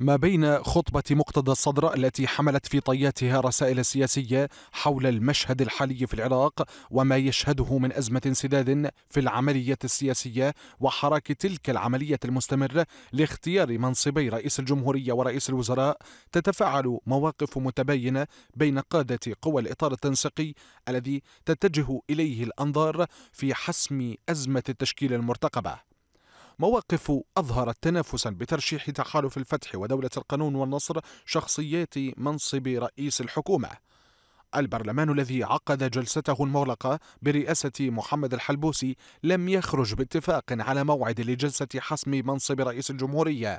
ما بين خطبة مقتدى الصدر التي حملت في طياتها رسائل سياسية حول المشهد الحالي في العراق وما يشهده من أزمة انسداد في العملية السياسية وحراك تلك العملية المستمرة لاختيار منصبي رئيس الجمهورية ورئيس الوزراء تتفاعل مواقف متباينة بين قادة قوى الإطار التنسيقي الذي تتجه إليه الأنظار في حسم أزمة التشكيل المرتقبة مواقف أظهرت تنافسا بترشيح تحالف الفتح ودولة القانون والنصر شخصيات منصب رئيس الحكومة البرلمان الذي عقد جلسته المغلقة برئاسة محمد الحلبوسي لم يخرج باتفاق على موعد لجلسة حسم منصب رئيس الجمهورية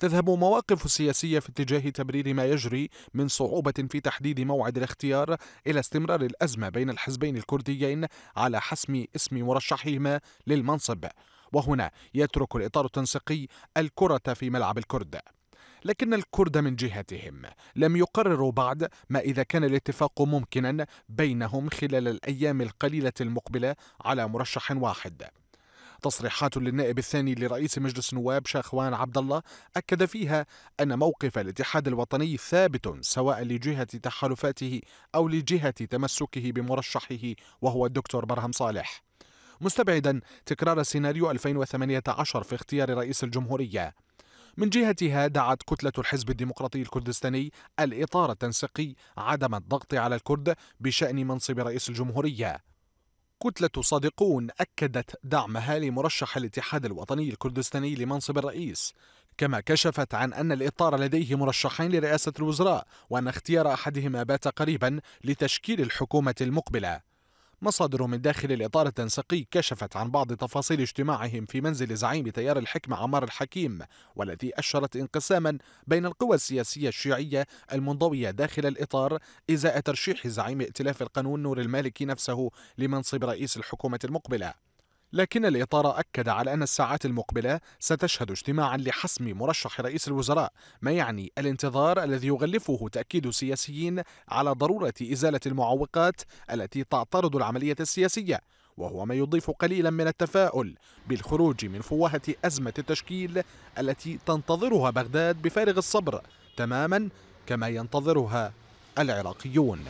تذهب مواقف السياسية في اتجاه تبرير ما يجري من صعوبة في تحديد موعد الاختيار إلى استمرار الأزمة بين الحزبين الكرديين على حسم اسم مرشحهما للمنصب وهنا يترك الإطار التنسيقي الكرة في ملعب الكرد لكن الكرد من جهتهم لم يقرروا بعد ما إذا كان الاتفاق ممكنا بينهم خلال الأيام القليلة المقبلة على مرشح واحد تصريحات للنائب الثاني لرئيس مجلس النواب شاخوان عبد الله اكد فيها ان موقف الاتحاد الوطني ثابت سواء لجهه تحالفاته او لجهه تمسكه بمرشحه وهو الدكتور برهم صالح مستبعدا تكرار سيناريو 2018 في اختيار رئيس الجمهورية من جهتها دعت كتلة الحزب الديمقراطي الكردستاني الإطار التنسيقي عدم الضغط على الكرد بشأن منصب رئيس الجمهورية كتلة صادقون أكدت دعمها لمرشح الاتحاد الوطني الكردستاني لمنصب الرئيس كما كشفت عن أن الإطار لديه مرشحين لرئاسة الوزراء وأن اختيار أحدهما بات قريبا لتشكيل الحكومة المقبلة مصادر من داخل الإطار التنسيقي كشفت عن بعض تفاصيل اجتماعهم في منزل زعيم تيار الحكمة عمار الحكيم والذي أشرت انقساما بين القوى السياسية الشيعية المنضوية داخل الإطار إزاء ترشيح زعيم ائتلاف القانون نور المالكي نفسه لمنصب رئيس الحكومة المقبلة لكن الإطار أكد على أن الساعات المقبلة ستشهد اجتماعا لحسم مرشح رئيس الوزراء ما يعني الانتظار الذي يغلفه تأكيد سياسيين على ضرورة إزالة المعوقات التي تعترض العملية السياسية وهو ما يضيف قليلا من التفاؤل بالخروج من فوهة أزمة التشكيل التي تنتظرها بغداد بفارغ الصبر تماما كما ينتظرها العراقيون